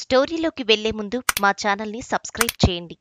స్టోరీలోకి వెళ్లే ముందు మా ఛానల్ని సబ్స్క్రైబ్ చేయండి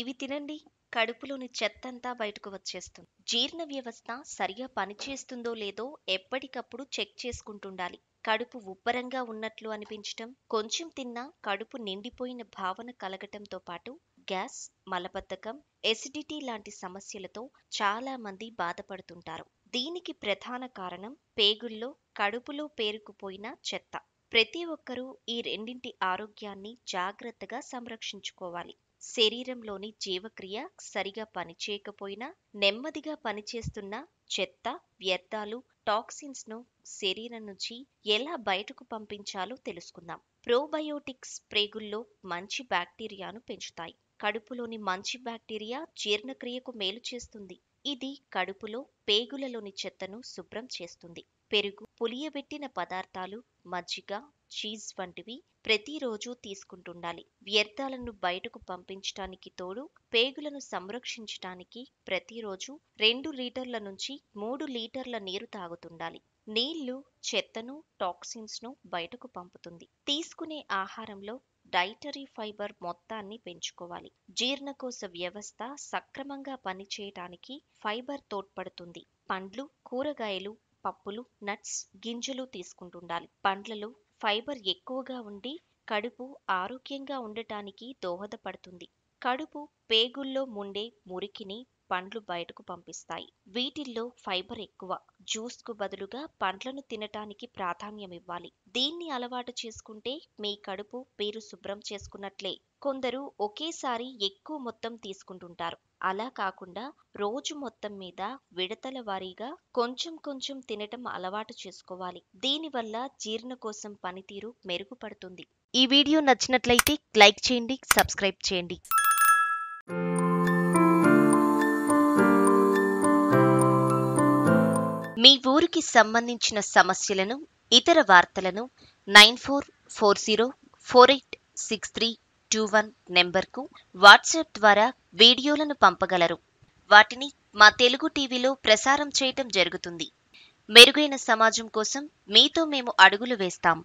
ఇవి తినండి కడుపులోని చెత్తంతా బయటకు వచ్చేస్తుంది జీర్ణ వ్యవస్థ సరిగా పనిచేస్తుందో లేదో ఎప్పటికప్పుడు చెక్ చేసుకుంటుండాలి కడుపు ఉబ్బరంగా ఉన్నట్లు అనిపించటం కొంచెం తిన్నా కడుపు నిండిపోయిన భావన కలగటంతో పాటు గ్యాస్ మలబద్ధకం ఎసిడిటీ లాంటి సమస్యలతో చాలా మంది బాధపడుతుంటారు దీనికి ప్రధాన కారణం పేగుల్లో కడుపులో పేరుకుపోయిన చెత్త ప్రతి ఒక్కరూ ఈ రెండింటి ఆరోగ్యాన్ని జాగ్రత్తగా సంరక్షించుకోవాలి శరీరంలోని జీవక్రియ సరిగా పనిచేయకపోయినా నెమ్మదిగా పనిచేస్తున్న చెత్త వ్యర్థాలు టాక్సిన్స్ ను శరీరం నుంచి ఎలా బయటకు పంపించాలో తెలుసుకుందాం ప్రోబయోటిక్ స్ప్రేగుల్లో మంచి బ్యాక్టీరియాను పెంచుతాయి కడుపులోని మంచి బ్యాక్టీరియా జీర్ణక్రియకు మేలు చేస్తుంది ఇది కడుపులో పేగులలోని చెత్తను శుభ్రం చేస్తుంది పెరుగు పులియబెట్టిన పదార్థాలు మజ్జిగ చీజ్ వంటివి ప్రతిరోజు తీసుకుంటుండాలి వ్యర్థాలను బయటకు పంపించటానికి తోడు పేగులను సంరక్షించటానికి ప్రతిరోజు రెండు లీటర్ల నుంచి మూడు లీటర్ల నీరు తాగుతుండాలి నీళ్లు చెత్తను టాక్సిన్స్ను బయటకు పంపుతుంది తీసుకునే ఆహారంలో డైటరీ ఫైబర్ మొత్తాన్ని పెంచుకోవాలి జీర్ణకోశ వ్యవస్థ సక్రమంగా పనిచేయటానికి ఫైబర్ తోడ్పడుతుంది పండ్లు కూరగాయలు పప్పులు నట్స్ గింజలు తీసుకుంటుండాలి పండ్లలో ఫైబర్ ఎక్కువగా ఉండి కడుపు ఆరోగ్యంగా ఉండటానికి దోహదపడుతుంది కడుపు పేగుల్లో ఉండే మురికిని పండ్లు బయటకు పంపిస్తాయి వీటిల్లో ఫైబర్ ఎక్కువ జ్యూస్ కు బదులుగా పండ్లను తినటానికి ప్రాధాన్యం ఇవ్వాలి దీన్ని అలవాటు చేసుకుంటే మీ కడుపు మీరు శుభ్రం చేసుకున్నట్లే కొందరు ఒకేసారి ఎక్కువ మొత్తం తీసుకుంటుంటారు అలా కాకుండా రోజు మొత్తం మీద విడతల వారీగా కొంచెం కొంచెం తినటం అలవాటు చేసుకోవాలి దీనివల్ల జీర్ణకోశం పనితీరు మెరుగుపడుతుంది ఈ వీడియో నచ్చినట్లయితే లైక్ చేయండి సబ్స్క్రైబ్ చేయండి మీ ఊరికి సంబంధించిన సమస్యలను ఇతర వార్తలను nine four four zero four eight six three two one నెంబర్కు వాట్సాప్ ద్వారా వీడియోలను పంపగలరు వాటిని మా తెలుగు టీవీలో ప్రసారం చేయటం జరుగుతుంది మెరుగైన సమాజం కోసం మీతో మేము అడుగులు వేస్తాం